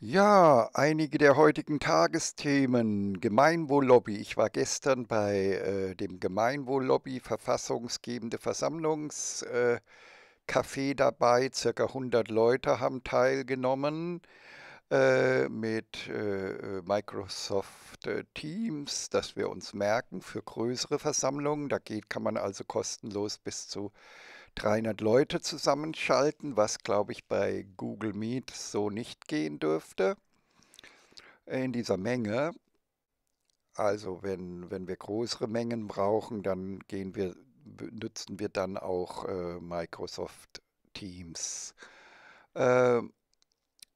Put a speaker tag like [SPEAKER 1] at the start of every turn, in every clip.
[SPEAKER 1] Ja, einige der heutigen Tagesthemen. Gemeinwohllobby. Ich war gestern bei äh, dem Gemeinwohllobby Verfassungsgebende Versammlungskaffee äh, dabei. Circa 100 Leute haben teilgenommen äh, mit äh, Microsoft äh, Teams, dass wir uns merken für größere Versammlungen. Da geht, kann man also kostenlos bis zu 300 Leute zusammenschalten, was, glaube ich, bei Google Meet so nicht gehen dürfte in dieser Menge. Also wenn, wenn wir größere Mengen brauchen, dann gehen wir, nutzen wir dann auch äh, Microsoft Teams. Äh,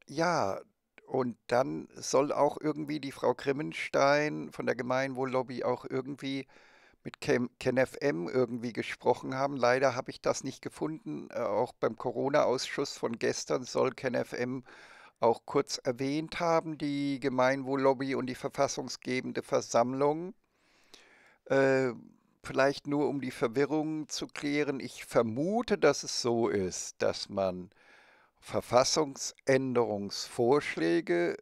[SPEAKER 1] ja, und dann soll auch irgendwie die Frau Grimmenstein von der Gemeinwohllobby auch irgendwie mit KenFM irgendwie gesprochen haben. Leider habe ich das nicht gefunden. Äh, auch beim Corona-Ausschuss von gestern soll KenFM auch kurz erwähnt haben, die Gemeinwohllobby und die verfassungsgebende Versammlung. Äh, vielleicht nur um die Verwirrung zu klären. Ich vermute, dass es so ist, dass man Verfassungsänderungsvorschläge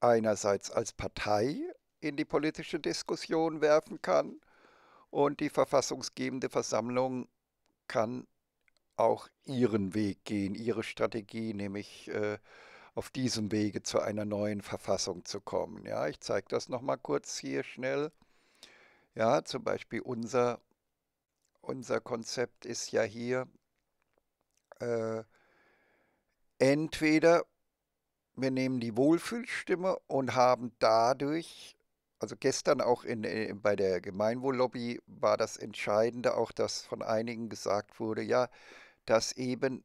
[SPEAKER 1] einerseits als Partei, in die politische Diskussion werfen kann. Und die verfassungsgebende Versammlung kann auch ihren Weg gehen, ihre Strategie, nämlich äh, auf diesem Wege zu einer neuen Verfassung zu kommen. Ja, ich zeige das nochmal kurz hier schnell. Ja, zum Beispiel unser, unser Konzept ist ja hier, äh, entweder wir nehmen die Wohlfühlstimme und haben dadurch also gestern auch in, äh, bei der Gemeinwohllobby war das Entscheidende auch, dass von einigen gesagt wurde, ja, dass eben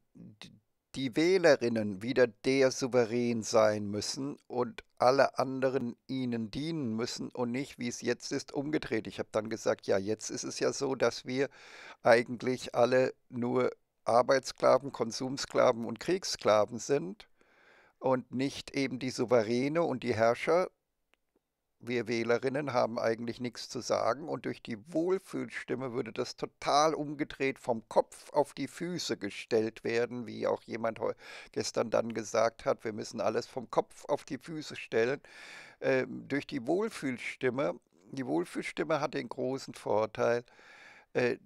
[SPEAKER 1] die Wählerinnen wieder der Souverän sein müssen und alle anderen ihnen dienen müssen und nicht, wie es jetzt ist, umgedreht. Ich habe dann gesagt, ja, jetzt ist es ja so, dass wir eigentlich alle nur Arbeitssklaven, Konsumsklaven und Kriegssklaven sind und nicht eben die Souveräne und die Herrscher, wir Wählerinnen haben eigentlich nichts zu sagen und durch die Wohlfühlstimme würde das total umgedreht vom Kopf auf die Füße gestellt werden, wie auch jemand gestern dann gesagt hat, wir müssen alles vom Kopf auf die Füße stellen. Ähm, durch die Wohlfühlstimme, die Wohlfühlstimme hat den großen Vorteil, äh,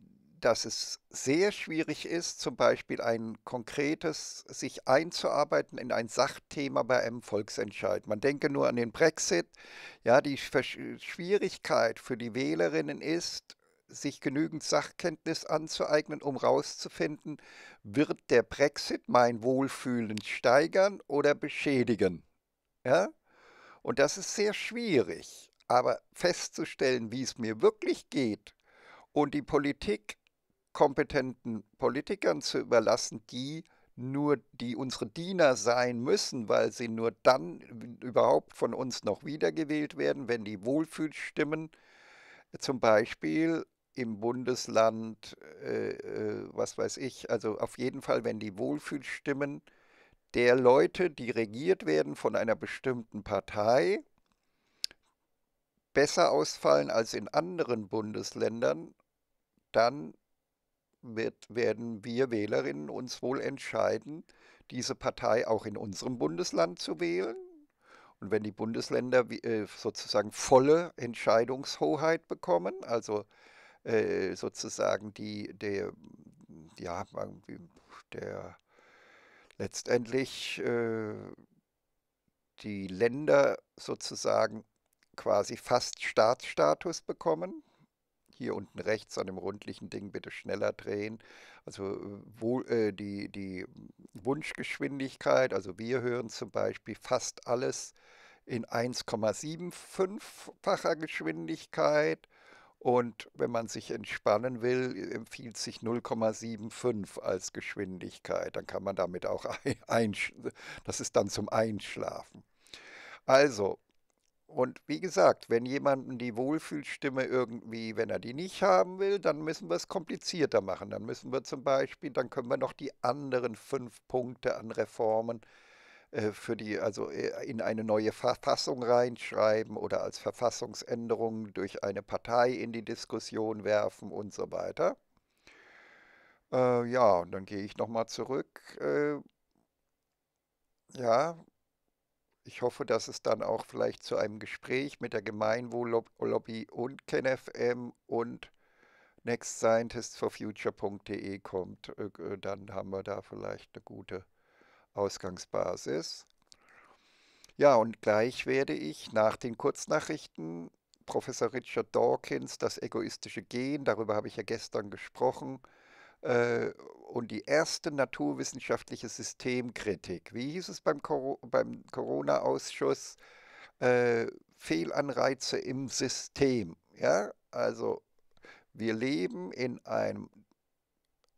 [SPEAKER 1] dass es sehr schwierig ist, zum Beispiel ein konkretes, sich einzuarbeiten in ein Sachthema bei einem Volksentscheid. Man denke nur an den Brexit. Ja, die äh, Schwierigkeit für die Wählerinnen ist, sich genügend Sachkenntnis anzueignen, um herauszufinden, wird der Brexit mein Wohlfühlen steigern oder beschädigen. Ja? Und das ist sehr schwierig. Aber festzustellen, wie es mir wirklich geht und die Politik kompetenten Politikern zu überlassen, die nur die unsere Diener sein müssen, weil sie nur dann überhaupt von uns noch wiedergewählt werden, wenn die Wohlfühlstimmen äh, zum Beispiel im Bundesland, äh, äh, was weiß ich, also auf jeden Fall, wenn die Wohlfühlstimmen der Leute, die regiert werden von einer bestimmten Partei, besser ausfallen als in anderen Bundesländern, dann wird, werden wir Wählerinnen uns wohl entscheiden, diese Partei auch in unserem Bundesland zu wählen. Und wenn die Bundesländer äh, sozusagen volle Entscheidungshoheit bekommen, also äh, sozusagen die, der, ja, der letztendlich äh, die Länder sozusagen quasi fast Staatsstatus bekommen, hier unten rechts an dem rundlichen Ding bitte schneller drehen. Also wo, äh, die, die Wunschgeschwindigkeit, also wir hören zum Beispiel fast alles in 1,75-facher Geschwindigkeit. Und wenn man sich entspannen will, empfiehlt sich 0,75 als Geschwindigkeit. Dann kann man damit auch einschlafen. das ist dann zum Einschlafen. Also, und wie gesagt, wenn jemanden die Wohlfühlstimme irgendwie, wenn er die nicht haben will, dann müssen wir es komplizierter machen. Dann müssen wir zum Beispiel, dann können wir noch die anderen fünf Punkte an Reformen äh, für die, also äh, in eine neue Verfassung reinschreiben oder als Verfassungsänderung durch eine Partei in die Diskussion werfen und so weiter. Äh, ja, und dann gehe ich nochmal zurück. Äh, ja, ich hoffe, dass es dann auch vielleicht zu einem Gespräch mit der Gemeinwohllobby und KenFM und nextscientistsforfuture.de kommt. Äh, äh, dann haben wir da vielleicht eine gute Ausgangsbasis. Ja, und gleich werde ich nach den Kurznachrichten Professor Richard Dawkins, das egoistische Gen, darüber habe ich ja gestern gesprochen, äh, und die erste naturwissenschaftliche Systemkritik. Wie hieß es beim, Cor beim Corona-Ausschuss? Äh, Fehlanreize im System. Ja? Also wir leben in einem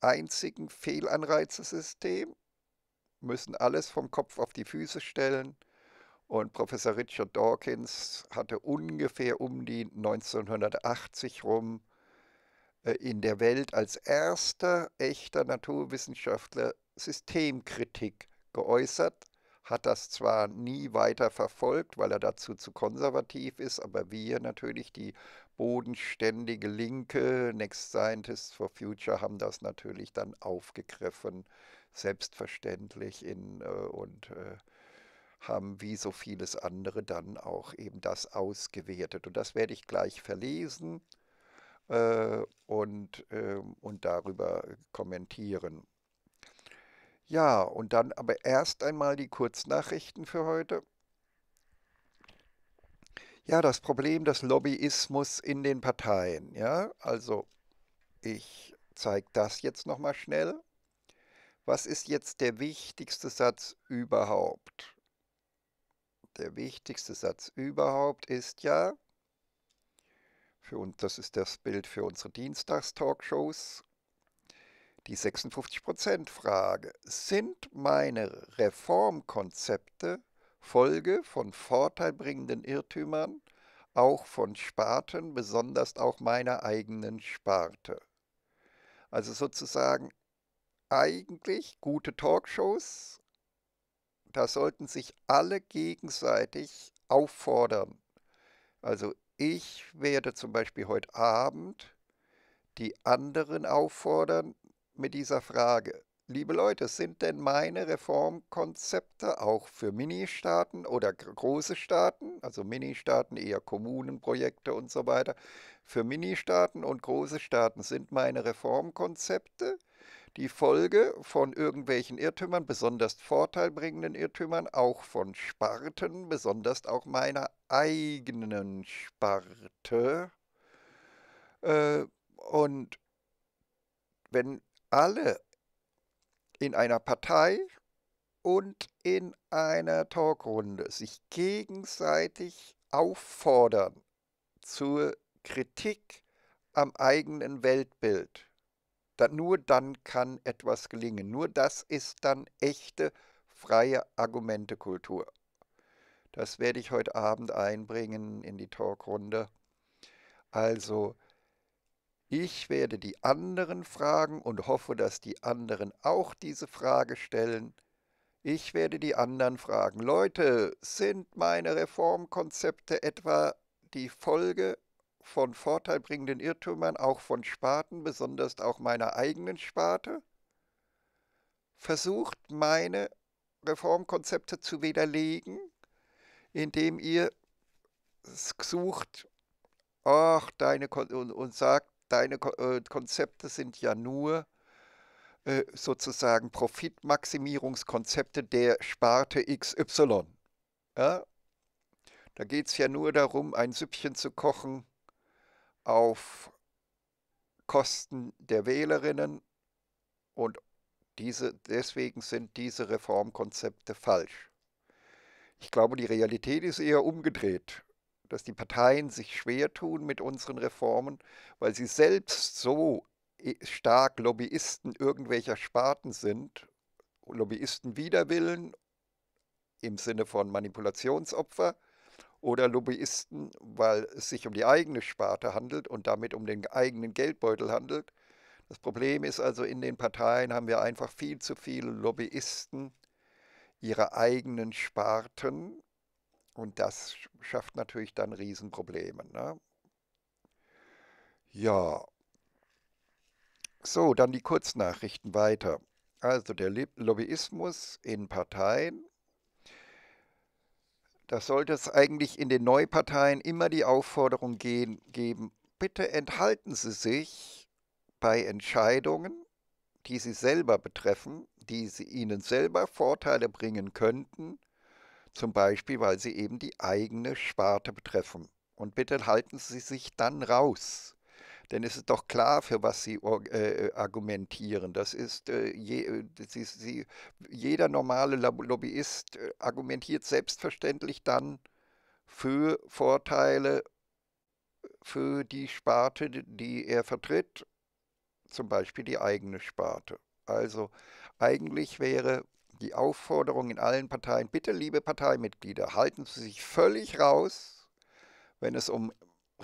[SPEAKER 1] einzigen Fehlanreizesystem, müssen alles vom Kopf auf die Füße stellen. Und Professor Richard Dawkins hatte ungefähr um die 1980 rum äh, in der Welt als erster echter Naturwissenschaftler Systemkritik geäußert, hat das zwar nie weiter verfolgt, weil er dazu zu konservativ ist, aber wir natürlich, die bodenständige Linke, Next Scientists for Future, haben das natürlich dann aufgegriffen, selbstverständlich in, äh, und äh, haben wie so vieles andere dann auch eben das ausgewertet. Und das werde ich gleich verlesen äh, und, äh, und darüber kommentieren. Ja, und dann aber erst einmal die Kurznachrichten für heute. Ja, das Problem des Lobbyismus in den Parteien. Ja, also ich zeige das jetzt nochmal schnell. Was ist jetzt der wichtigste Satz überhaupt? Der wichtigste Satz überhaupt ist ja, für uns, das ist das Bild für unsere Dienstagstalkshows. Die 56%-Frage. Sind meine Reformkonzepte Folge von vorteilbringenden Irrtümern, auch von Sparten, besonders auch meiner eigenen Sparte? Also sozusagen eigentlich gute Talkshows, da sollten sich alle gegenseitig auffordern. Also ich werde zum Beispiel heute Abend die anderen auffordern mit dieser Frage. Liebe Leute, sind denn meine Reformkonzepte auch für Ministaaten oder große Staaten, also Ministaaten eher Kommunenprojekte und so weiter, für Ministaaten und große Staaten sind meine Reformkonzepte die Folge von irgendwelchen Irrtümern, besonders vorteilbringenden Irrtümern, auch von Sparten, besonders auch meiner eigenen Sparte. Äh, und wenn alle in einer Partei und in einer Talkrunde sich gegenseitig auffordern zur Kritik am eigenen Weltbild, dann, nur dann kann etwas gelingen. Nur das ist dann echte freie Argumentekultur. Das werde ich heute Abend einbringen in die Talkrunde. Also, ich werde die anderen fragen und hoffe, dass die anderen auch diese Frage stellen. Ich werde die anderen fragen, Leute, sind meine Reformkonzepte etwa die Folge von vorteilbringenden Irrtümern, auch von Sparten, besonders auch meiner eigenen Sparte, versucht meine Reformkonzepte zu widerlegen, indem ihr sucht, ach, deine und, und sagt, deine äh, Konzepte sind ja nur äh, sozusagen Profitmaximierungskonzepte der Sparte XY. Ja? Da geht es ja nur darum, ein Süppchen zu kochen, auf Kosten der Wählerinnen und diese, deswegen sind diese Reformkonzepte falsch. Ich glaube, die Realität ist eher umgedreht, dass die Parteien sich schwer tun mit unseren Reformen, weil sie selbst so äh, stark Lobbyisten irgendwelcher Sparten sind, Lobbyisten wider Willen im Sinne von Manipulationsopfer oder Lobbyisten, weil es sich um die eigene Sparte handelt und damit um den eigenen Geldbeutel handelt. Das Problem ist also, in den Parteien haben wir einfach viel zu viele Lobbyisten ihrer eigenen Sparten und das schafft natürlich dann Riesenprobleme. Ne? Ja. So, dann die Kurznachrichten weiter. Also der Lobbyismus in Parteien da sollte es eigentlich in den Neuparteien immer die Aufforderung gehen, geben, bitte enthalten Sie sich bei Entscheidungen, die Sie selber betreffen, die Sie Ihnen selber Vorteile bringen könnten, zum Beispiel weil Sie eben die eigene Sparte betreffen. Und bitte halten Sie sich dann raus. Denn es ist doch klar, für was sie äh, äh, argumentieren. Das ist, äh, je, das äh, ist sie, jeder normale Lobbyist äh, argumentiert selbstverständlich dann für Vorteile für die Sparte, die er vertritt, zum Beispiel die eigene Sparte. Also eigentlich wäre die Aufforderung in allen Parteien, bitte liebe Parteimitglieder, halten Sie sich völlig raus, wenn es um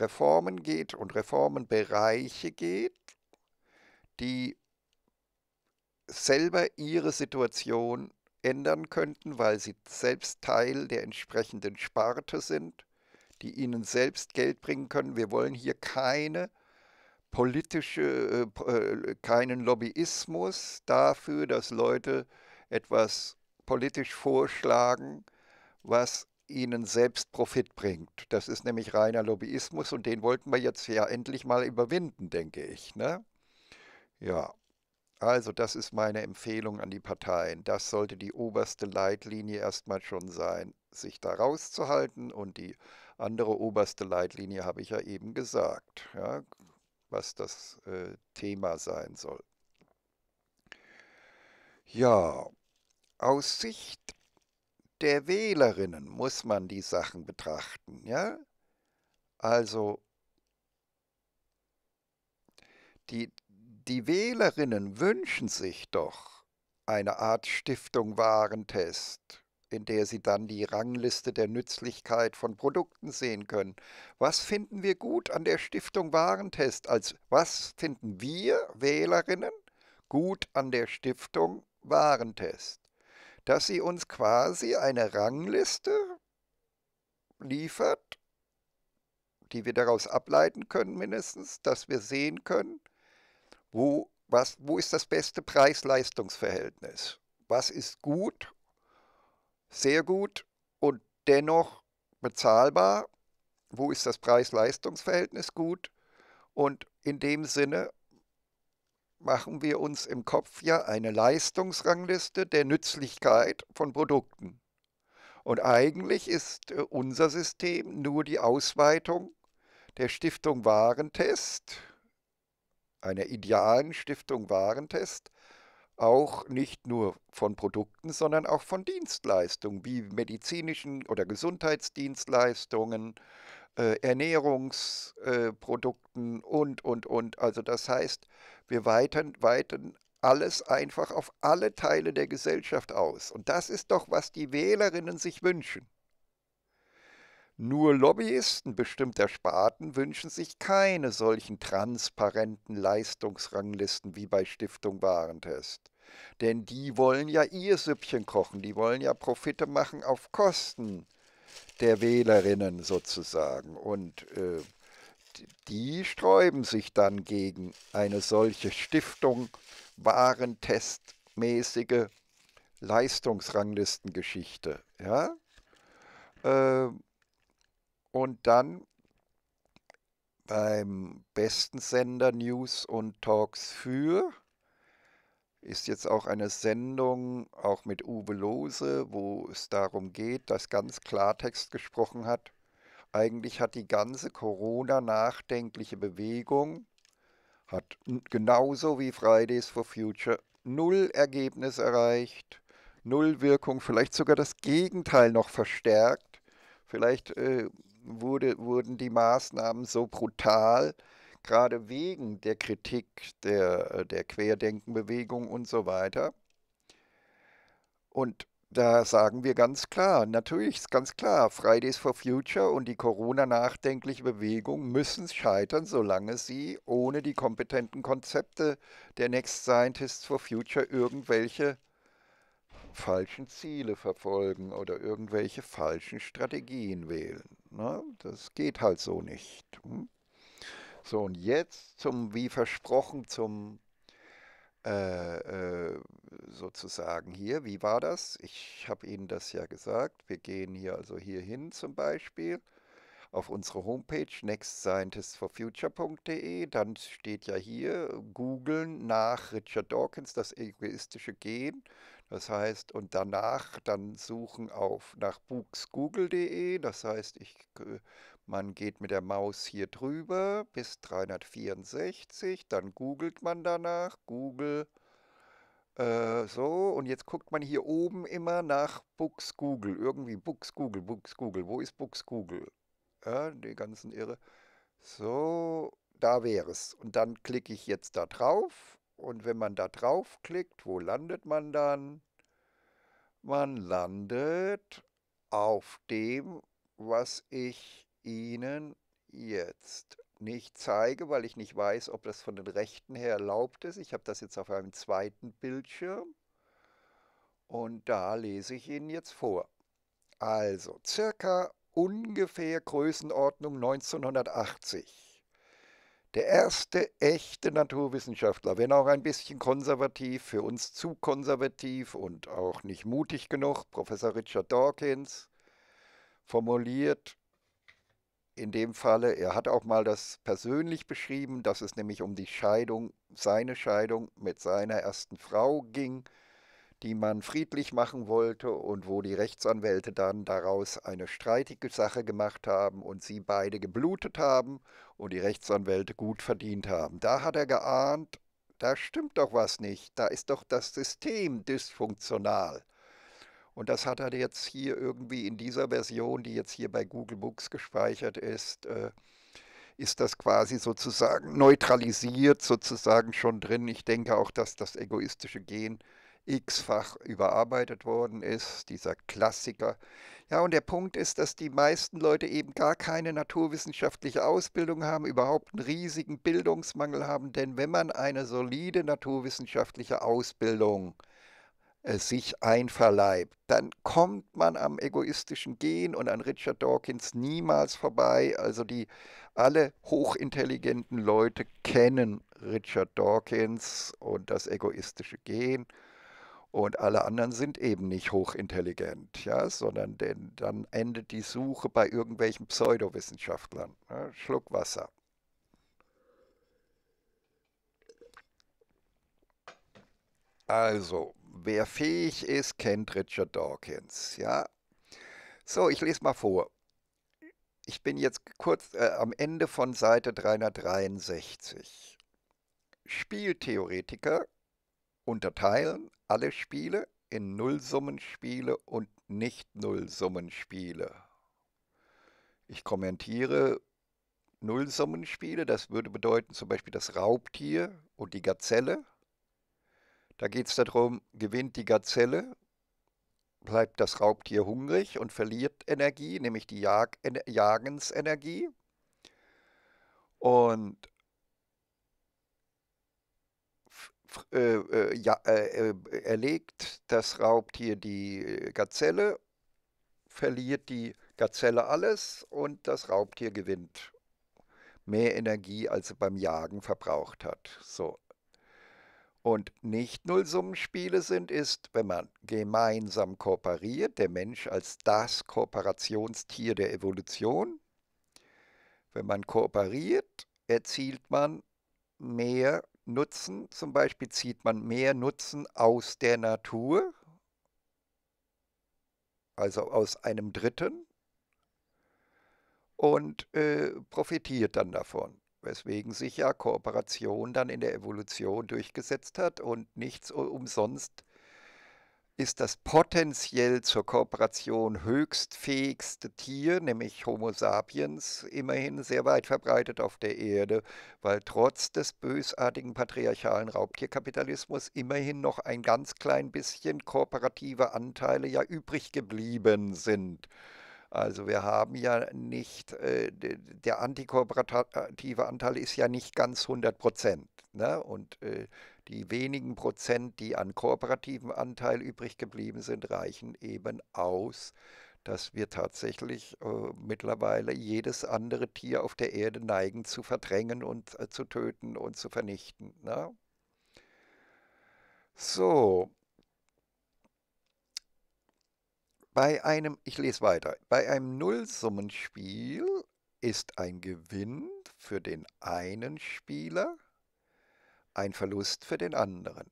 [SPEAKER 1] Reformen geht und Reformenbereiche geht, die selber ihre Situation ändern könnten, weil sie selbst Teil der entsprechenden Sparte sind, die ihnen selbst Geld bringen können. Wir wollen hier keine politische, äh, äh keinen Lobbyismus dafür, dass Leute etwas politisch vorschlagen, was ihnen selbst Profit bringt. Das ist nämlich reiner Lobbyismus und den wollten wir jetzt ja endlich mal überwinden, denke ich. Ne? Ja, also das ist meine Empfehlung an die Parteien. Das sollte die oberste Leitlinie erstmal schon sein, sich da rauszuhalten und die andere oberste Leitlinie habe ich ja eben gesagt, ja, was das äh, Thema sein soll. Ja, aus Sicht der Wählerinnen muss man die Sachen betrachten, ja? Also die, die Wählerinnen wünschen sich doch eine Art Stiftung Warentest, in der sie dann die Rangliste der Nützlichkeit von Produkten sehen können. Was finden wir gut an der Stiftung Warentest? Als was finden wir Wählerinnen gut an der Stiftung Warentest? dass sie uns quasi eine Rangliste liefert, die wir daraus ableiten können mindestens, dass wir sehen können, wo, was, wo ist das beste Preis-Leistungs-Verhältnis? Was ist gut, sehr gut und dennoch bezahlbar? Wo ist das Preis-Leistungs-Verhältnis gut? Und in dem Sinne machen wir uns im Kopf ja eine Leistungsrangliste der Nützlichkeit von Produkten. Und eigentlich ist äh, unser System nur die Ausweitung der Stiftung Warentest, einer idealen Stiftung Warentest, auch nicht nur von Produkten, sondern auch von Dienstleistungen wie medizinischen oder Gesundheitsdienstleistungen, äh, Ernährungsprodukten äh, und, und, und. Also das heißt, wir weiten, weiten alles einfach auf alle Teile der Gesellschaft aus. Und das ist doch, was die Wählerinnen sich wünschen. Nur Lobbyisten bestimmter Sparten wünschen sich keine solchen transparenten Leistungsranglisten wie bei Stiftung Warentest. Denn die wollen ja ihr Süppchen kochen, die wollen ja Profite machen auf Kosten der Wählerinnen sozusagen. Und äh, die sträuben sich dann gegen eine solche Stiftung warentestmäßige Leistungsranglistengeschichte. Ja? Ähm, und dann beim besten Sender News und Talks für ist jetzt auch eine Sendung, auch mit Uwe Lose, wo es darum geht, dass ganz Klartext gesprochen hat. Eigentlich hat die ganze Corona-nachdenkliche Bewegung, hat genauso wie Fridays for Future null Ergebnis erreicht, null Wirkung, vielleicht sogar das Gegenteil noch verstärkt. Vielleicht äh, wurde, wurden die Maßnahmen so brutal, gerade wegen der Kritik der, äh, der Querdenkenbewegung und so weiter. Und da sagen wir ganz klar, natürlich ist ganz klar, Fridays for Future und die Corona-nachdenkliche Bewegung müssen scheitern, solange sie ohne die kompetenten Konzepte der Next Scientists for Future irgendwelche falschen Ziele verfolgen oder irgendwelche falschen Strategien wählen. Ne? Das geht halt so nicht. Hm? So, und jetzt zum, wie versprochen, zum äh, äh, sozusagen hier, wie war das? Ich habe Ihnen das ja gesagt. Wir gehen hier also hier hin zum Beispiel auf unsere Homepage nextscientistforfuture.de. Dann steht ja hier, googeln nach Richard Dawkins, das egoistische Gen. Das heißt, und danach dann suchen auf nach booksgoogle.de. Das heißt, ich, äh, man geht mit der Maus hier drüber bis 364, dann googelt man danach, Google. Äh, so, und jetzt guckt man hier oben immer nach Books Google. Irgendwie Books Google, Books Google. Wo ist Books Google? Ja, die ganzen Irre. So, da wäre es. Und dann klicke ich jetzt da drauf und wenn man da draufklickt, wo landet man dann? Man landet auf dem, was ich Ihnen jetzt nicht zeige, weil ich nicht weiß, ob das von den Rechten her erlaubt ist. Ich habe das jetzt auf einem zweiten Bildschirm und da lese ich Ihnen jetzt vor. Also circa ungefähr Größenordnung 1980 der erste echte Naturwissenschaftler, wenn auch ein bisschen konservativ, für uns zu konservativ und auch nicht mutig genug, Professor Richard Dawkins, formuliert in dem Falle, er hat auch mal das persönlich beschrieben, dass es nämlich um die Scheidung, seine Scheidung mit seiner ersten Frau ging die man friedlich machen wollte und wo die Rechtsanwälte dann daraus eine streitige Sache gemacht haben und sie beide geblutet haben und die Rechtsanwälte gut verdient haben. Da hat er geahnt, da stimmt doch was nicht, da ist doch das System dysfunktional. Und das hat er jetzt hier irgendwie in dieser Version, die jetzt hier bei Google Books gespeichert ist, äh, ist das quasi sozusagen neutralisiert, sozusagen schon drin. Ich denke auch, dass das egoistische Gen x-fach überarbeitet worden ist, dieser Klassiker. Ja, und der Punkt ist, dass die meisten Leute eben gar keine naturwissenschaftliche Ausbildung haben, überhaupt einen riesigen Bildungsmangel haben, denn wenn man eine solide naturwissenschaftliche Ausbildung äh, sich einverleibt, dann kommt man am egoistischen Gen und an Richard Dawkins niemals vorbei. Also die alle hochintelligenten Leute kennen Richard Dawkins und das egoistische Gen und alle anderen sind eben nicht hochintelligent, ja, sondern denn, dann endet die Suche bei irgendwelchen Pseudowissenschaftlern. Ne? Schluck Wasser. Also, wer fähig ist, kennt Richard Dawkins, ja. So, ich lese mal vor. Ich bin jetzt kurz äh, am Ende von Seite 363. Spieltheoretiker unterteilen alle Spiele in Nullsummenspiele und Nicht-Nullsummenspiele. Ich kommentiere Nullsummenspiele, das würde bedeuten zum Beispiel das Raubtier und die Gazelle. Da geht es darum, gewinnt die Gazelle, bleibt das Raubtier hungrig und verliert Energie, nämlich die Jag Jagensenergie. Und Äh, äh, ja, äh, äh erlegt das Raubtier die äh, Gazelle, verliert die Gazelle alles und das Raubtier gewinnt mehr Energie, als er beim Jagen verbraucht hat. So. Und nicht Nullsummenspiele sind, ist, wenn man gemeinsam kooperiert, der Mensch als das Kooperationstier der Evolution. Wenn man kooperiert, erzielt man mehr Nutzen, zum Beispiel zieht man mehr Nutzen aus der Natur, also aus einem Dritten, und äh, profitiert dann davon. Weswegen sich ja Kooperation dann in der Evolution durchgesetzt hat und nichts umsonst ist das potenziell zur Kooperation höchstfähigste Tier, nämlich Homo sapiens, immerhin sehr weit verbreitet auf der Erde, weil trotz des bösartigen patriarchalen Raubtierkapitalismus immerhin noch ein ganz klein bisschen kooperative Anteile ja übrig geblieben sind. Also wir haben ja nicht, äh, der antikooperative Anteil ist ja nicht ganz 100 Prozent. Ne? Und äh, die wenigen Prozent, die an kooperativen Anteil übrig geblieben sind, reichen eben aus, dass wir tatsächlich äh, mittlerweile jedes andere Tier auf der Erde neigen zu verdrängen und äh, zu töten und zu vernichten. Ne? So. Bei einem, ich lese weiter, bei einem Nullsummenspiel ist ein Gewinn für den einen Spieler ein Verlust für den anderen.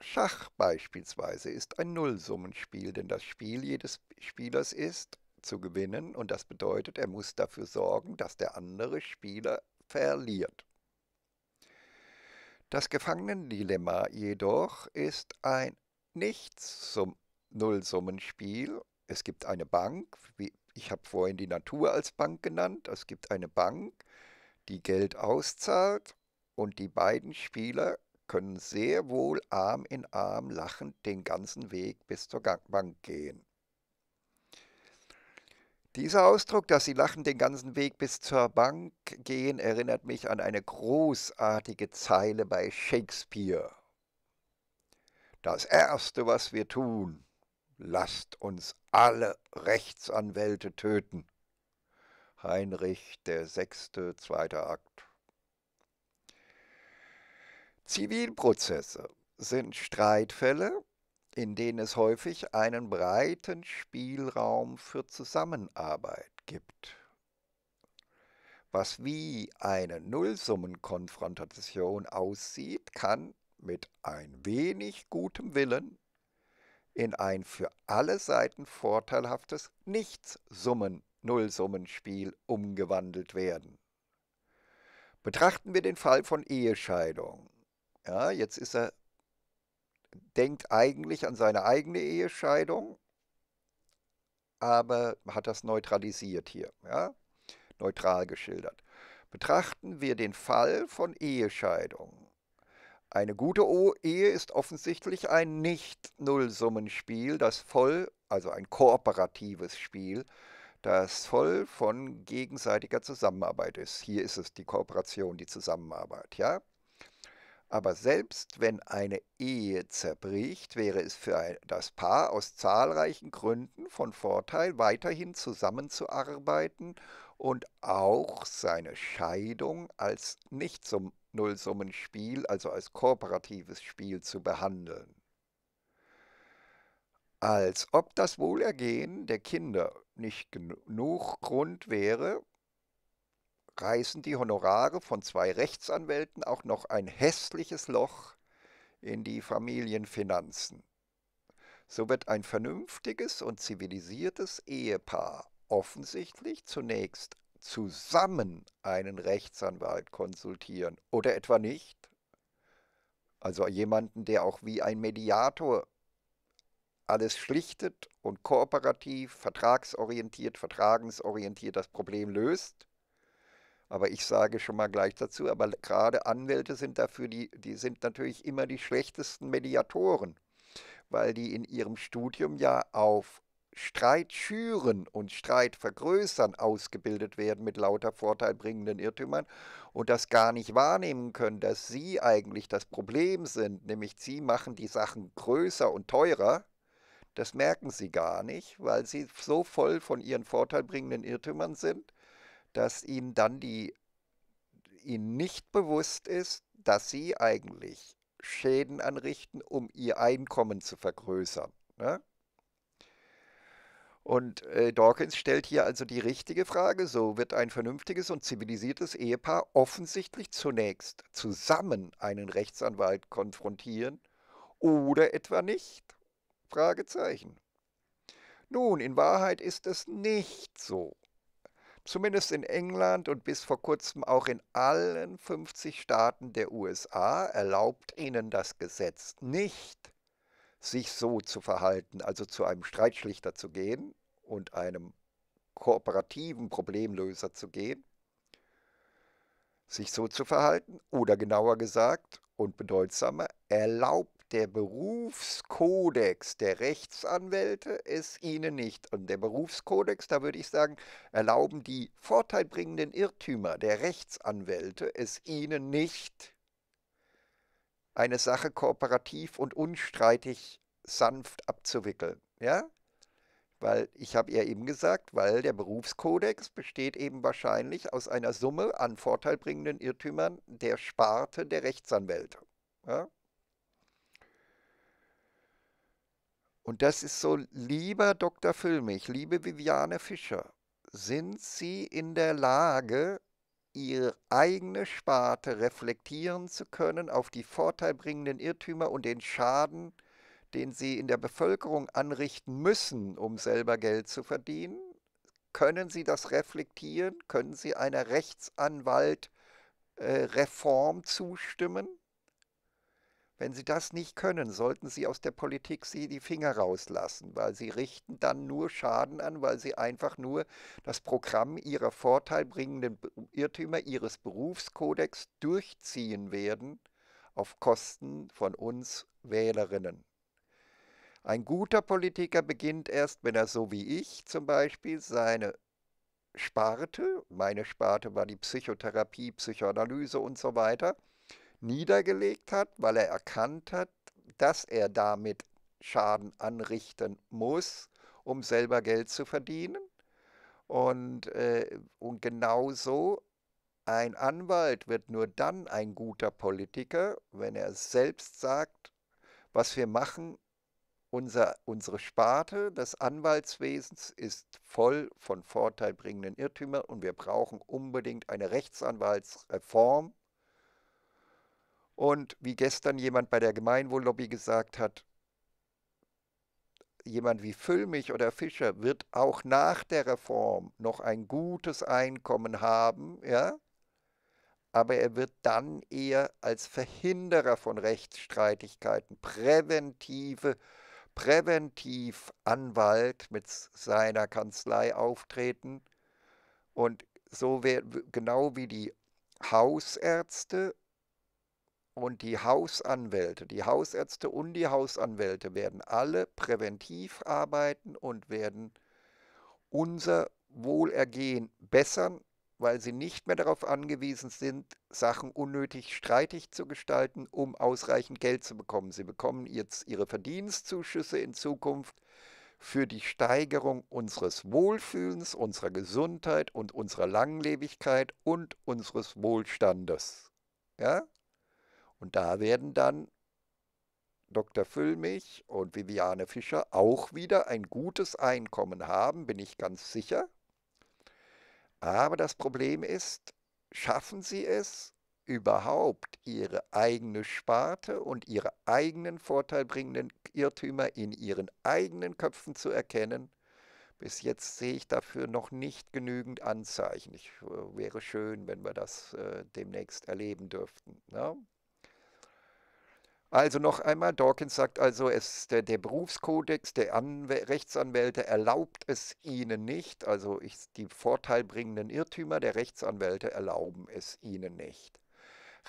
[SPEAKER 1] Schach beispielsweise ist ein Nullsummenspiel, denn das Spiel jedes Spielers ist, zu gewinnen und das bedeutet, er muss dafür sorgen, dass der andere Spieler verliert. Das Gefangenendilemma jedoch ist ein Nichts-Nullsummenspiel. Es gibt eine Bank, ich habe vorhin die Natur als Bank genannt, es gibt eine Bank, die Geld auszahlt und die beiden Spieler können sehr wohl Arm in Arm lachend den ganzen Weg bis zur Bank gehen. Dieser Ausdruck, dass sie lachend den ganzen Weg bis zur Bank gehen, erinnert mich an eine großartige Zeile bei Shakespeare. Das Erste, was wir tun, lasst uns alle Rechtsanwälte töten. Heinrich der Sechste, zweiter Akt. Zivilprozesse sind Streitfälle, in denen es häufig einen breiten Spielraum für Zusammenarbeit gibt, was wie eine Nullsummenkonfrontation aussieht, kann mit ein wenig gutem Willen in ein für alle Seiten vorteilhaftes Nichtsummen-Nullsummenspiel umgewandelt werden. Betrachten wir den Fall von Ehescheidung. Ja, jetzt ist er, denkt eigentlich an seine eigene Ehescheidung, aber hat das neutralisiert hier, ja? neutral geschildert. Betrachten wir den Fall von Ehescheidung. Eine gute Ehe ist offensichtlich ein Nicht-Nullsummenspiel, das voll, also ein kooperatives Spiel, das voll von gegenseitiger Zusammenarbeit ist. Hier ist es die Kooperation, die Zusammenarbeit, ja? Aber selbst wenn eine Ehe zerbricht, wäre es für das Paar aus zahlreichen Gründen von Vorteil, weiterhin zusammenzuarbeiten und auch seine Scheidung als nicht zum Nullsummenspiel, also als kooperatives Spiel zu behandeln. Als ob das Wohlergehen der Kinder nicht genug Grund wäre, reißen die Honorare von zwei Rechtsanwälten auch noch ein hässliches Loch in die Familienfinanzen. So wird ein vernünftiges und zivilisiertes Ehepaar offensichtlich zunächst zusammen einen Rechtsanwalt konsultieren oder etwa nicht. Also jemanden, der auch wie ein Mediator alles schlichtet und kooperativ, vertragsorientiert, vertragensorientiert das Problem löst. Aber ich sage schon mal gleich dazu, aber gerade Anwälte sind dafür, die, die sind natürlich immer die schlechtesten Mediatoren, weil die in ihrem Studium ja auf Streit schüren und Streit vergrößern ausgebildet werden mit lauter vorteilbringenden Irrtümern und das gar nicht wahrnehmen können, dass sie eigentlich das Problem sind, nämlich sie machen die Sachen größer und teurer. Das merken sie gar nicht, weil sie so voll von ihren vorteilbringenden Irrtümern sind, dass ihnen dann die, ihnen nicht bewusst ist, dass sie eigentlich Schäden anrichten, um ihr Einkommen zu vergrößern. Ne? Und äh, Dawkins stellt hier also die richtige Frage, so wird ein vernünftiges und zivilisiertes Ehepaar offensichtlich zunächst zusammen einen Rechtsanwalt konfrontieren oder etwa nicht? Fragezeichen. Nun, in Wahrheit ist es nicht so. Zumindest in England und bis vor kurzem auch in allen 50 Staaten der USA erlaubt ihnen das Gesetz nicht, sich so zu verhalten, also zu einem Streitschlichter zu gehen und einem kooperativen Problemlöser zu gehen, sich so zu verhalten oder genauer gesagt und bedeutsamer, erlaubt der Berufskodex der Rechtsanwälte es ihnen nicht. Und der Berufskodex, da würde ich sagen, erlauben die vorteilbringenden Irrtümer der Rechtsanwälte es ihnen nicht, eine Sache kooperativ und unstreitig sanft abzuwickeln. Ja? Weil ich habe ja eben gesagt, weil der Berufskodex besteht eben wahrscheinlich aus einer Summe an vorteilbringenden Irrtümern der Sparte der Rechtsanwälte. Ja? Und das ist so, lieber Dr. Füllmich, liebe Viviane Fischer, sind Sie in der Lage, Ihre eigene Sparte reflektieren zu können auf die vorteilbringenden Irrtümer und den Schaden, den Sie in der Bevölkerung anrichten müssen, um selber Geld zu verdienen? Können Sie das reflektieren? Können Sie einer Rechtsanwaltreform äh, zustimmen? Wenn sie das nicht können, sollten sie aus der Politik sie die Finger rauslassen, weil sie richten dann nur Schaden an, weil sie einfach nur das Programm ihrer vorteilbringenden Irrtümer ihres Berufskodex durchziehen werden auf Kosten von uns Wählerinnen. Ein guter Politiker beginnt erst, wenn er so wie ich zum Beispiel seine Sparte, meine Sparte war die Psychotherapie, Psychoanalyse und so weiter, niedergelegt hat, weil er erkannt hat, dass er damit Schaden anrichten muss, um selber Geld zu verdienen. Und, äh, und genauso ein Anwalt wird nur dann ein guter Politiker, wenn er selbst sagt, was wir machen, unser, unsere Sparte des Anwaltswesens ist voll von vorteilbringenden Irrtümern und wir brauchen unbedingt eine Rechtsanwaltsreform, und wie gestern jemand bei der Gemeinwohllobby gesagt hat, jemand wie Füllmich oder Fischer wird auch nach der Reform noch ein gutes Einkommen haben, ja, aber er wird dann eher als Verhinderer von Rechtsstreitigkeiten, präventive, Anwalt mit seiner Kanzlei auftreten. Und so wär, genau wie die Hausärzte und die Hausanwälte, die Hausärzte und die Hausanwälte werden alle präventiv arbeiten und werden unser Wohlergehen bessern, weil sie nicht mehr darauf angewiesen sind, Sachen unnötig streitig zu gestalten, um ausreichend Geld zu bekommen. Sie bekommen jetzt ihre Verdienstzuschüsse in Zukunft für die Steigerung unseres Wohlfühlens, unserer Gesundheit und unserer Langlebigkeit und unseres Wohlstandes. Ja? Und da werden dann Dr. Füllmich und Viviane Fischer auch wieder ein gutes Einkommen haben, bin ich ganz sicher. Aber das Problem ist, schaffen sie es überhaupt, ihre eigene Sparte und ihre eigenen vorteilbringenden Irrtümer in ihren eigenen Köpfen zu erkennen? Bis jetzt sehe ich dafür noch nicht genügend Anzeichen. Ich, äh, wäre schön, wenn wir das äh, demnächst erleben dürften. Ne? Also noch einmal, Dawkins sagt also, es, der, der Berufskodex der Anw Rechtsanwälte erlaubt es ihnen nicht, also ich, die vorteilbringenden Irrtümer der Rechtsanwälte erlauben es ihnen nicht.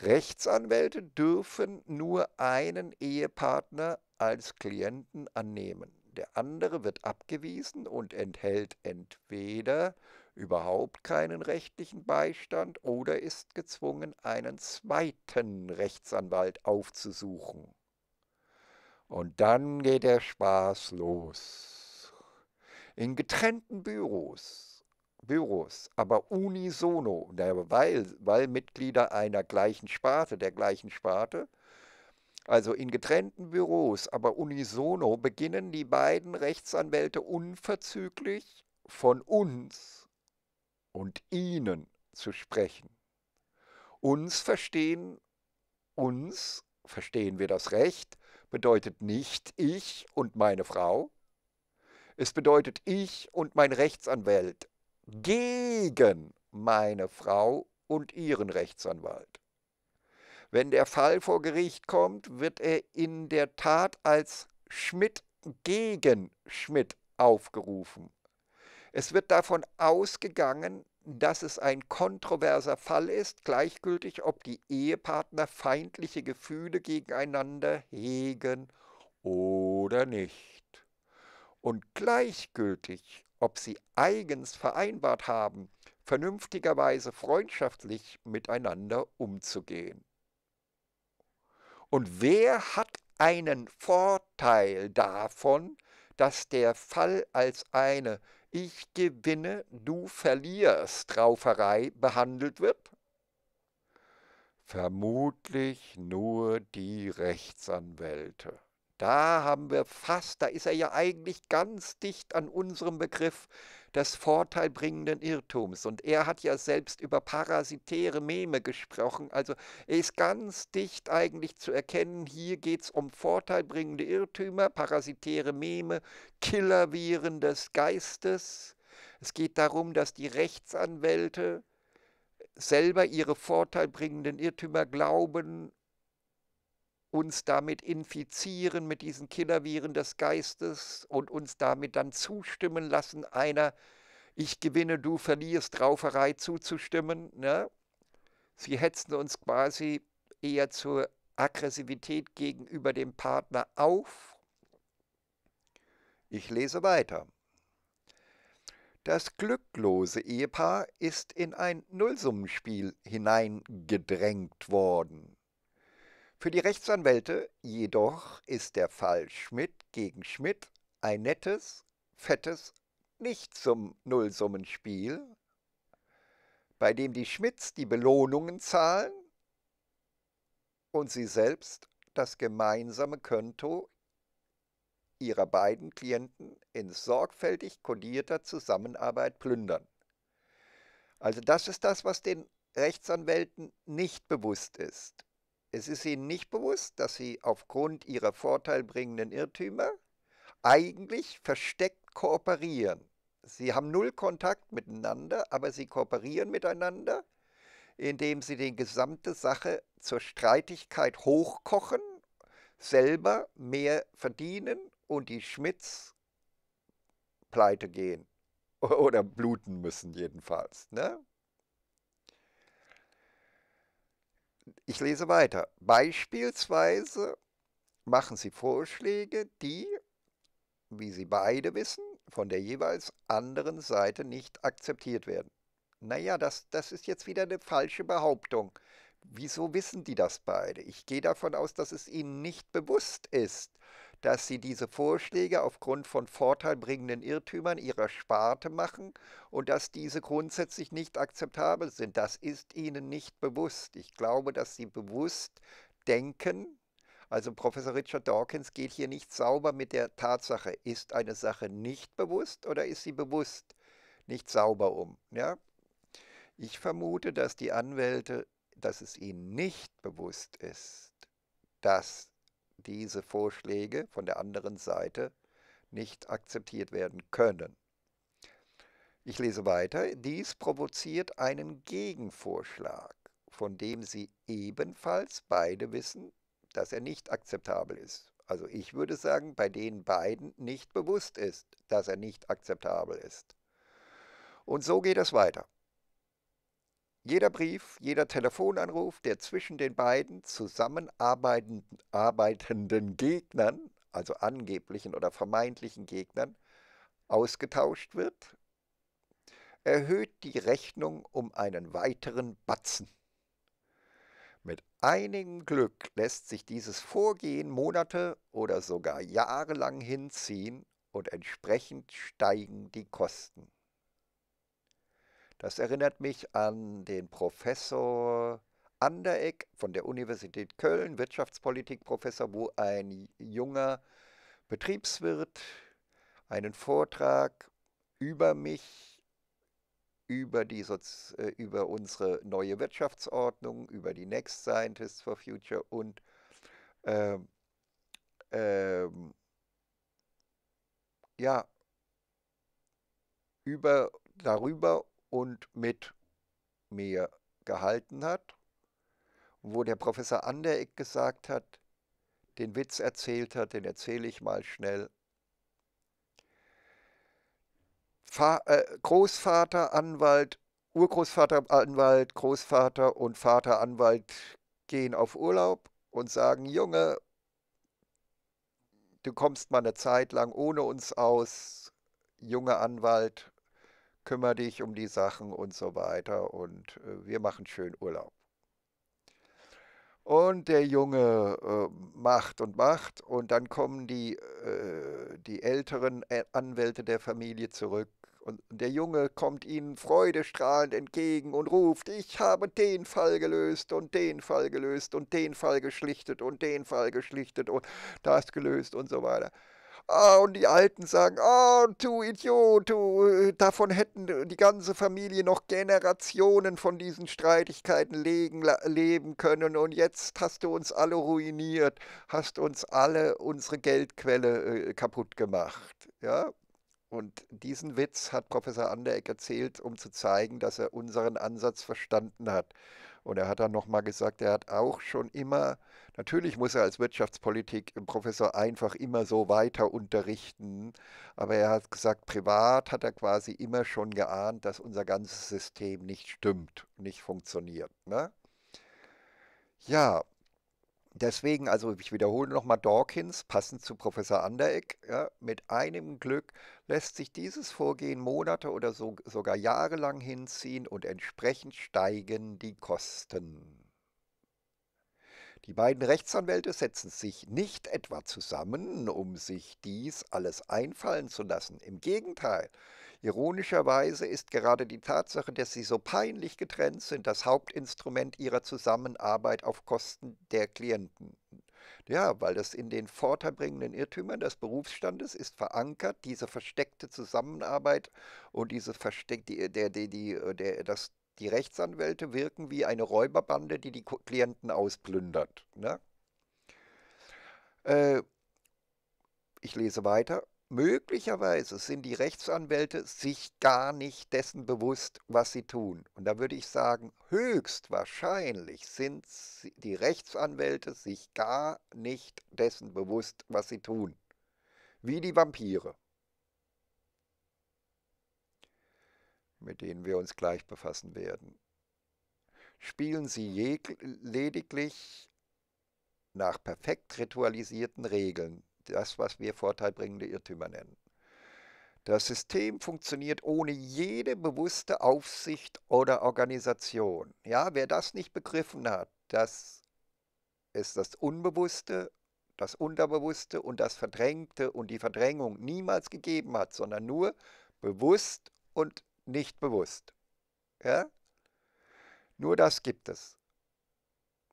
[SPEAKER 1] Rechtsanwälte dürfen nur einen Ehepartner als Klienten annehmen. Der andere wird abgewiesen und enthält entweder überhaupt keinen rechtlichen Beistand oder ist gezwungen, einen zweiten Rechtsanwalt aufzusuchen. Und dann geht der Spaß los. In getrennten Büros, Büros, aber unisono, weil, weil Mitglieder einer gleichen Sparte, der gleichen Sparte, also in getrennten Büros, aber unisono beginnen die beiden Rechtsanwälte unverzüglich von uns und ihnen zu sprechen. Uns verstehen, uns verstehen wir das Recht, bedeutet nicht ich und meine Frau. Es bedeutet ich und mein Rechtsanwalt gegen meine Frau und ihren Rechtsanwalt. Wenn der Fall vor Gericht kommt, wird er in der Tat als Schmidt gegen Schmidt aufgerufen. Es wird davon ausgegangen, dass es ein kontroverser Fall ist, gleichgültig, ob die Ehepartner feindliche Gefühle gegeneinander hegen oder nicht. Und gleichgültig, ob sie eigens vereinbart haben, vernünftigerweise freundschaftlich miteinander umzugehen. Und wer hat einen Vorteil davon, dass der Fall als eine ich gewinne, du verlierst Rauferei behandelt wird? Vermutlich nur die Rechtsanwälte. Da haben wir fast, da ist er ja eigentlich ganz dicht an unserem Begriff des vorteilbringenden Irrtums. Und er hat ja selbst über parasitäre Meme gesprochen. Also er ist ganz dicht eigentlich zu erkennen, hier geht es um vorteilbringende Irrtümer, parasitäre Meme, Killerviren des Geistes. Es geht darum, dass die Rechtsanwälte selber ihre vorteilbringenden Irrtümer glauben, uns damit infizieren mit diesen Killerviren des Geistes und uns damit dann zustimmen lassen, einer Ich gewinne, du verlierst Rauferei zuzustimmen. Ne? Sie hetzen uns quasi eher zur Aggressivität gegenüber dem Partner auf. Ich lese weiter. Das glücklose Ehepaar ist in ein Nullsummenspiel hineingedrängt worden. Für die Rechtsanwälte jedoch ist der Fall Schmidt gegen Schmidt ein nettes, fettes nicht zum Nullsummenspiel, bei dem die Schmidts die Belohnungen zahlen und sie selbst das gemeinsame Konto ihrer beiden Klienten in sorgfältig kodierter Zusammenarbeit plündern. Also das ist das, was den Rechtsanwälten nicht bewusst ist. Es ist ihnen nicht bewusst, dass sie aufgrund ihrer vorteilbringenden Irrtümer eigentlich versteckt kooperieren. Sie haben null Kontakt miteinander, aber sie kooperieren miteinander, indem sie die gesamte Sache zur Streitigkeit hochkochen, selber mehr verdienen und die Schmitz pleite gehen oder bluten müssen jedenfalls. Ne? ich lese weiter. Beispielsweise machen Sie Vorschläge, die, wie Sie beide wissen, von der jeweils anderen Seite nicht akzeptiert werden. Naja, das, das ist jetzt wieder eine falsche Behauptung. Wieso wissen die das beide? Ich gehe davon aus, dass es ihnen nicht bewusst ist dass sie diese Vorschläge aufgrund von vorteilbringenden Irrtümern ihrer Sparte machen und dass diese grundsätzlich nicht akzeptabel sind. Das ist ihnen nicht bewusst. Ich glaube, dass sie bewusst denken, also Professor Richard Dawkins geht hier nicht sauber mit der Tatsache, ist eine Sache nicht bewusst oder ist sie bewusst nicht sauber um. Ja? Ich vermute, dass die Anwälte, dass es ihnen nicht bewusst ist, dass diese Vorschläge von der anderen Seite nicht akzeptiert werden können. Ich lese weiter, dies provoziert einen Gegenvorschlag, von dem Sie ebenfalls beide wissen, dass er nicht akzeptabel ist. Also ich würde sagen, bei denen beiden nicht bewusst ist, dass er nicht akzeptabel ist. Und so geht es weiter. Jeder Brief, jeder Telefonanruf, der zwischen den beiden zusammenarbeitenden Gegnern, also angeblichen oder vermeintlichen Gegnern, ausgetauscht wird, erhöht die Rechnung um einen weiteren Batzen. Mit einigem Glück lässt sich dieses Vorgehen Monate oder sogar Jahre lang hinziehen und entsprechend steigen die Kosten. Das erinnert mich an den Professor Andereck von der Universität Köln, Wirtschaftspolitikprofessor, wo ein junger Betriebswirt einen Vortrag über mich, über, die Sozi äh, über unsere neue Wirtschaftsordnung, über die Next Scientists for Future und ähm, ähm, ja, über, darüber und mit mir gehalten hat, wo der Professor Andereck gesagt hat, den Witz erzählt hat, den erzähle ich mal schnell. Fa äh, Großvater, Anwalt, Urgroßvater, Anwalt, Großvater und Vater, Anwalt gehen auf Urlaub und sagen, Junge, du kommst mal eine Zeit lang ohne uns aus, junge Anwalt, kümmere dich um die Sachen und so weiter und äh, wir machen schön Urlaub. Und der Junge äh, macht und macht und dann kommen die, äh, die älteren Anwälte der Familie zurück und der Junge kommt ihnen freudestrahlend entgegen und ruft, ich habe den Fall gelöst und den Fall gelöst und den Fall geschlichtet und den Fall geschlichtet und das gelöst und so weiter. Ah, und die Alten sagen, ah, oh, du Idiot, du, äh, davon hätten die ganze Familie noch Generationen von diesen Streitigkeiten legen, leben können. Und jetzt hast du uns alle ruiniert, hast uns alle unsere Geldquelle äh, kaputt gemacht. Ja? Und diesen Witz hat Professor Andereck erzählt, um zu zeigen, dass er unseren Ansatz verstanden hat. Und er hat dann nochmal gesagt, er hat auch schon immer Natürlich muss er als Wirtschaftspolitik-Professor äh, einfach immer so weiter unterrichten, aber er hat gesagt, privat hat er quasi immer schon geahnt, dass unser ganzes System nicht stimmt, nicht funktioniert. Ne? Ja, deswegen, also ich wiederhole nochmal Dawkins, passend zu Professor Andereck, ja, mit einem Glück lässt sich dieses Vorgehen Monate oder so, sogar jahrelang hinziehen und entsprechend steigen die Kosten. Die beiden Rechtsanwälte setzen sich nicht etwa zusammen, um sich dies alles einfallen zu lassen. Im Gegenteil, ironischerweise ist gerade die Tatsache, dass sie so peinlich getrennt sind, das Hauptinstrument ihrer Zusammenarbeit auf Kosten der Klienten. Ja, weil das in den vorteilbringenden Irrtümern des Berufsstandes ist verankert, diese versteckte Zusammenarbeit und diese versteckte, der, der, die, äh, der, das die Rechtsanwälte wirken wie eine Räuberbande, die die Klienten ausplündert. Ne? Äh, ich lese weiter. Möglicherweise sind die Rechtsanwälte sich gar nicht dessen bewusst, was sie tun. Und da würde ich sagen, höchstwahrscheinlich sind die Rechtsanwälte sich gar nicht dessen bewusst, was sie tun. Wie die Vampire. mit denen wir uns gleich befassen werden. Spielen sie lediglich nach perfekt ritualisierten Regeln, das, was wir vorteilbringende Irrtümer nennen. Das System funktioniert ohne jede bewusste Aufsicht oder Organisation. Ja, wer das nicht begriffen hat, dass es das Unbewusste, das Unterbewusste und das Verdrängte und die Verdrängung niemals gegeben hat, sondern nur bewusst und nicht bewusst. Ja? Nur das gibt es.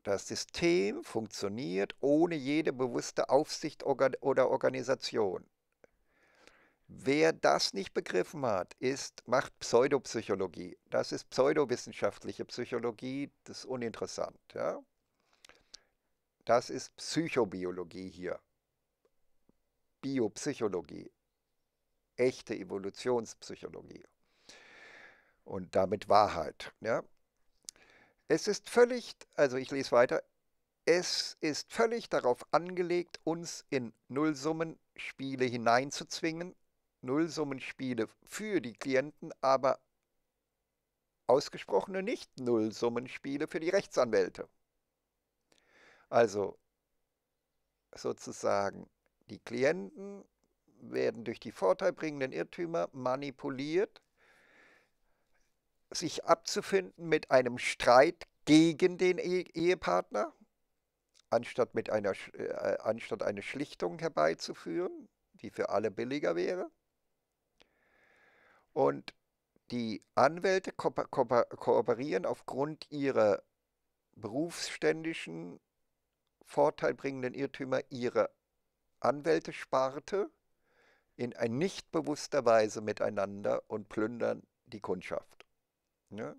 [SPEAKER 1] Das System funktioniert ohne jede bewusste Aufsicht oder Organisation. Wer das nicht begriffen hat, ist, macht Pseudopsychologie. Das ist pseudowissenschaftliche Psychologie, das ist uninteressant. Ja? Das ist Psychobiologie hier. Biopsychologie. Echte Evolutionspsychologie und damit Wahrheit. Ja? Es ist völlig, also ich lese weiter, es ist völlig darauf angelegt, uns in Nullsummenspiele hineinzuzwingen, Nullsummenspiele für die Klienten, aber ausgesprochene Nicht-Nullsummenspiele für die Rechtsanwälte. Also sozusagen die Klienten werden durch die vorteilbringenden Irrtümer manipuliert sich abzufinden mit einem Streit gegen den e Ehepartner, anstatt, mit einer, äh, anstatt eine Schlichtung herbeizuführen, die für alle billiger wäre. Und die Anwälte ko ko kooperieren aufgrund ihrer berufsständischen, vorteilbringenden Irrtümer ihre Anwältesparte in nicht bewusster Weise miteinander und plündern die Kundschaft. Ne?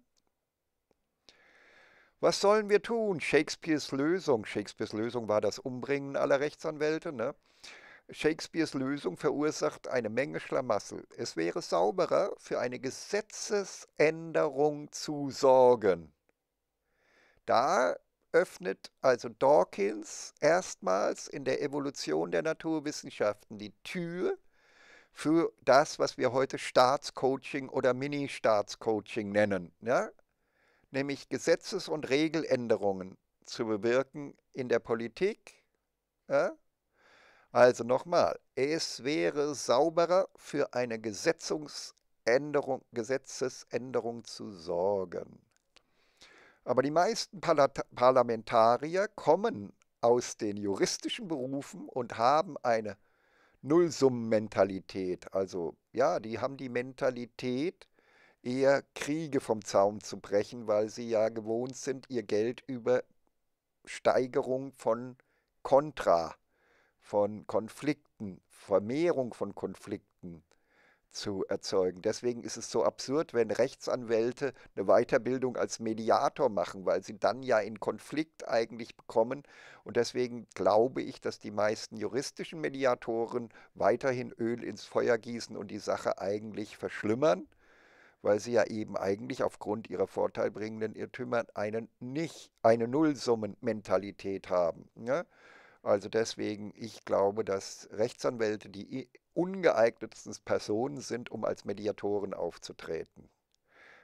[SPEAKER 1] Was sollen wir tun? Shakespeares Lösung. Shakespeares Lösung war das Umbringen aller Rechtsanwälte. Ne? Shakespeares Lösung verursacht eine Menge Schlamassel. Es wäre sauberer, für eine Gesetzesänderung zu sorgen. Da öffnet also Dawkins erstmals in der Evolution der Naturwissenschaften die Tür für das, was wir heute Staatscoaching oder Mini-Staatscoaching nennen, ja? nämlich Gesetzes- und Regeländerungen zu bewirken in der Politik. Ja? Also nochmal, es wäre sauberer für eine Gesetzungsänderung, Gesetzesänderung zu sorgen. Aber die meisten Parlamentarier kommen aus den juristischen Berufen und haben eine Nullsummenmentalität. Also ja, die haben die Mentalität, eher Kriege vom Zaun zu brechen, weil sie ja gewohnt sind, ihr Geld über Steigerung von Kontra, von Konflikten, Vermehrung von Konflikten zu erzeugen. Deswegen ist es so absurd, wenn Rechtsanwälte eine Weiterbildung als Mediator machen, weil sie dann ja in Konflikt eigentlich bekommen. Und deswegen glaube ich, dass die meisten juristischen Mediatoren weiterhin Öl ins Feuer gießen und die Sache eigentlich verschlimmern, weil sie ja eben eigentlich aufgrund ihrer vorteilbringenden Irrtümer einen nicht, eine Nullsummenmentalität haben. Ne? Also deswegen, ich glaube, dass Rechtsanwälte die ungeeignetsten Personen sind, um als Mediatoren aufzutreten.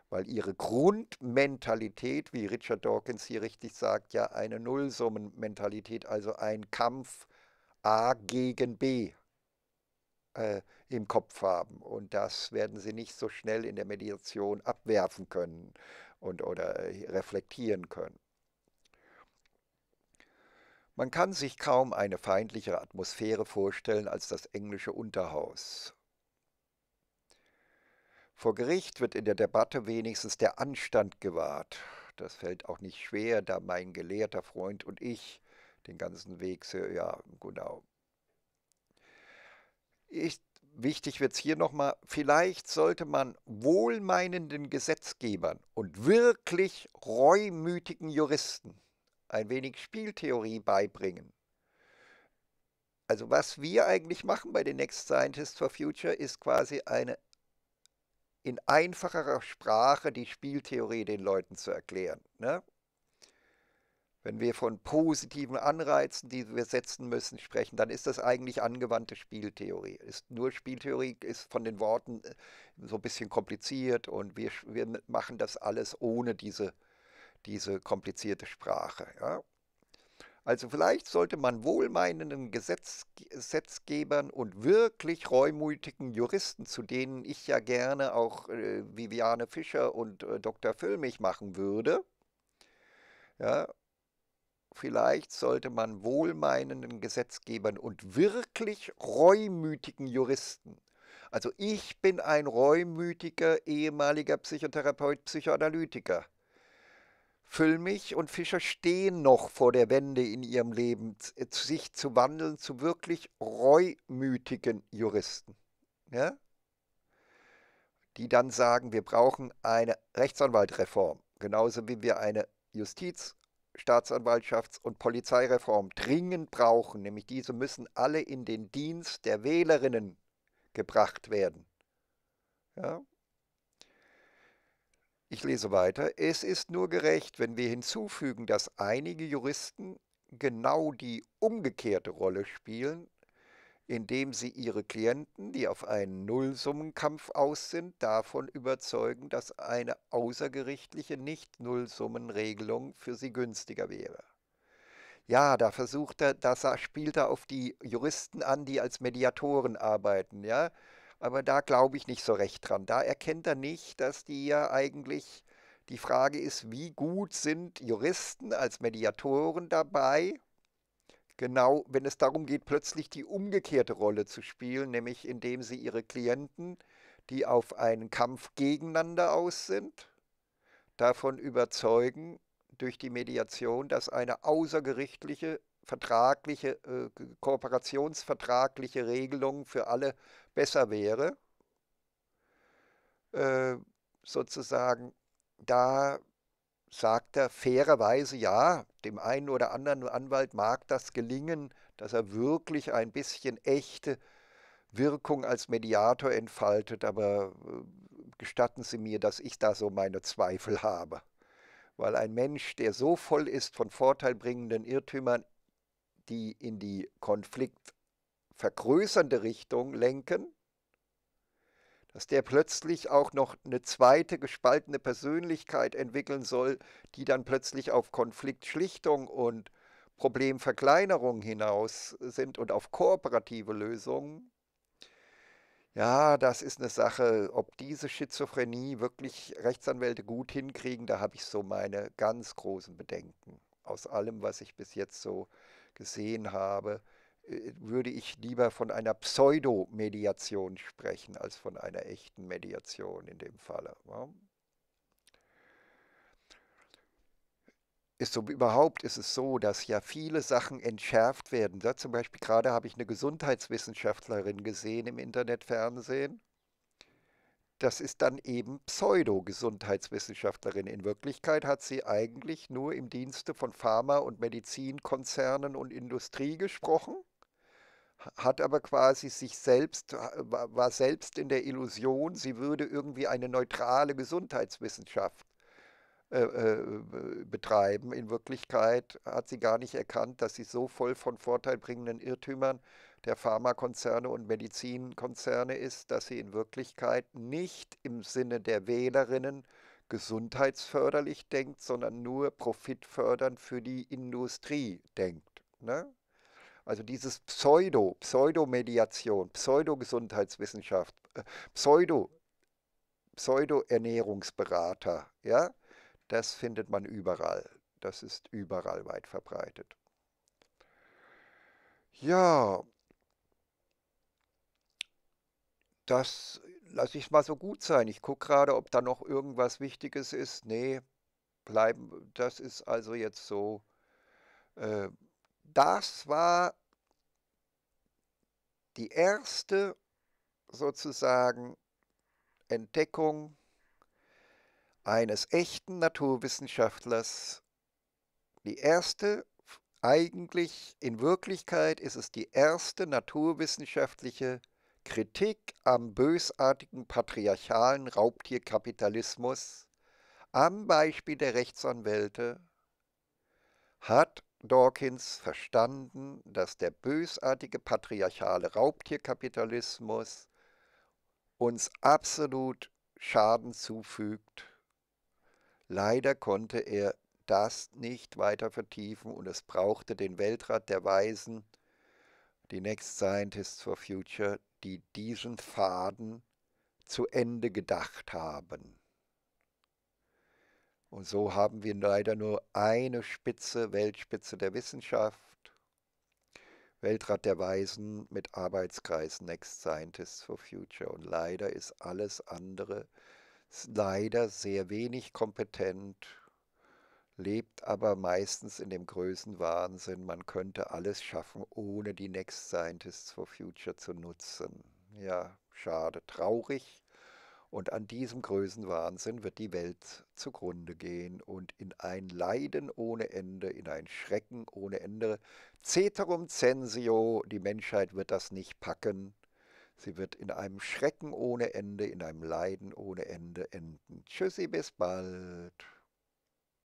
[SPEAKER 1] Weil ihre Grundmentalität, wie Richard Dawkins hier richtig sagt, ja eine Nullsummenmentalität, also ein Kampf A gegen B äh, im Kopf haben. Und das werden sie nicht so schnell in der Mediation abwerfen können und, oder äh, reflektieren können. Man kann sich kaum eine feindlichere Atmosphäre vorstellen als das englische Unterhaus. Vor Gericht wird in der Debatte wenigstens der Anstand gewahrt. Das fällt auch nicht schwer, da mein gelehrter Freund und ich den ganzen Weg, ja, genau. Ich, wichtig wird es hier nochmal, vielleicht sollte man wohlmeinenden Gesetzgebern und wirklich reumütigen Juristen ein wenig Spieltheorie beibringen. Also was wir eigentlich machen bei den Next Scientists for Future ist quasi eine in einfacherer Sprache die Spieltheorie den Leuten zu erklären. Ne? Wenn wir von positiven Anreizen, die wir setzen müssen, sprechen, dann ist das eigentlich angewandte Spieltheorie. Ist nur Spieltheorie ist von den Worten äh, so ein bisschen kompliziert und wir, wir machen das alles ohne diese diese komplizierte Sprache. Ja? Also vielleicht sollte man wohlmeinenden Gesetzgebern und wirklich reumütigen Juristen, zu denen ich ja gerne auch äh, Viviane Fischer und äh, Dr. Füllmich machen würde, ja, vielleicht sollte man wohlmeinenden Gesetzgebern und wirklich reumütigen Juristen, also ich bin ein reumütiger ehemaliger Psychotherapeut, Psychoanalytiker, Füllmich und Fischer stehen noch vor der Wende in ihrem Leben, äh, sich zu wandeln zu wirklich reumütigen Juristen. Ja? Die dann sagen, wir brauchen eine Rechtsanwaltreform, genauso wie wir eine Justiz-, Staatsanwaltschafts- und Polizeireform dringend brauchen, nämlich diese müssen alle in den Dienst der Wählerinnen gebracht werden. Ja? Ich lese weiter. Es ist nur gerecht, wenn wir hinzufügen, dass einige Juristen genau die umgekehrte Rolle spielen, indem sie ihre Klienten, die auf einen Nullsummenkampf aus sind, davon überzeugen, dass eine außergerichtliche Nicht-Nullsummenregelung für sie günstiger wäre. Ja, da versucht er, das spielt er auf die Juristen an, die als Mediatoren arbeiten, ja aber da glaube ich nicht so recht dran. Da erkennt er nicht, dass die ja eigentlich die Frage ist, wie gut sind Juristen als Mediatoren dabei, genau wenn es darum geht, plötzlich die umgekehrte Rolle zu spielen, nämlich indem sie ihre Klienten, die auf einen Kampf gegeneinander aus sind, davon überzeugen, durch die Mediation, dass eine außergerichtliche vertragliche, äh, kooperationsvertragliche Regelung für alle besser wäre, äh, sozusagen, da sagt er fairerweise, ja, dem einen oder anderen Anwalt mag das gelingen, dass er wirklich ein bisschen echte Wirkung als Mediator entfaltet, aber äh, gestatten Sie mir, dass ich da so meine Zweifel habe. Weil ein Mensch, der so voll ist von vorteilbringenden Irrtümern, die in die konfliktvergrößernde Richtung lenken, dass der plötzlich auch noch eine zweite gespaltene Persönlichkeit entwickeln soll, die dann plötzlich auf Konfliktschlichtung und Problemverkleinerung hinaus sind und auf kooperative Lösungen. Ja, das ist eine Sache, ob diese Schizophrenie wirklich Rechtsanwälte gut hinkriegen, da habe ich so meine ganz großen Bedenken aus allem, was ich bis jetzt so gesehen habe, äh, würde ich lieber von einer Pseudo-Mediation sprechen als von einer echten Mediation in dem Falle. Ist so, überhaupt ist es so, dass ja viele Sachen entschärft werden. Ja, zum Beispiel gerade habe ich eine Gesundheitswissenschaftlerin gesehen im Internetfernsehen, das ist dann eben Pseudo-Gesundheitswissenschaftlerin. In Wirklichkeit hat sie eigentlich nur im Dienste von Pharma- und Medizinkonzernen und Industrie gesprochen, hat aber quasi sich selbst, war selbst in der Illusion, sie würde irgendwie eine neutrale Gesundheitswissenschaft äh, äh, betreiben. In Wirklichkeit hat sie gar nicht erkannt, dass sie so voll von vorteilbringenden Irrtümern der Pharmakonzerne und Medizinkonzerne ist, dass sie in Wirklichkeit nicht im Sinne der Wählerinnen gesundheitsförderlich denkt, sondern nur profitfördernd für die Industrie denkt. Ne? Also dieses Pseudo, Pseudomediation, Pseudogesundheitswissenschaft, äh, Pseudo, Pseudoernährungsberater, ja, das findet man überall. Das ist überall weit verbreitet. Ja, Das lasse ich mal so gut sein. Ich gucke gerade, ob da noch irgendwas Wichtiges ist. Nee, bleiben. Das ist also jetzt so. Äh, das war die erste sozusagen Entdeckung eines echten Naturwissenschaftlers. Die erste, eigentlich in Wirklichkeit ist es die erste naturwissenschaftliche Entdeckung Kritik am bösartigen patriarchalen Raubtierkapitalismus am Beispiel der Rechtsanwälte hat Dawkins verstanden, dass der bösartige patriarchale Raubtierkapitalismus uns absolut Schaden zufügt. Leider konnte er das nicht weiter vertiefen und es brauchte den Weltrat der Weisen, die Next Scientists for Future, die diesen Faden zu Ende gedacht haben. Und so haben wir leider nur eine Spitze, Weltspitze der Wissenschaft, Weltrat der Weisen mit Arbeitskreis Next Scientists for Future. Und leider ist alles andere leider sehr wenig kompetent lebt aber meistens in dem Größenwahnsinn, man könnte alles schaffen, ohne die Next Scientists for Future zu nutzen. Ja, schade, traurig. Und an diesem Größenwahnsinn wird die Welt zugrunde gehen und in ein Leiden ohne Ende, in ein Schrecken ohne Ende. Ceterum censio, die Menschheit wird das nicht packen. Sie wird in einem Schrecken ohne Ende, in einem Leiden ohne Ende enden. Tschüssi, bis bald.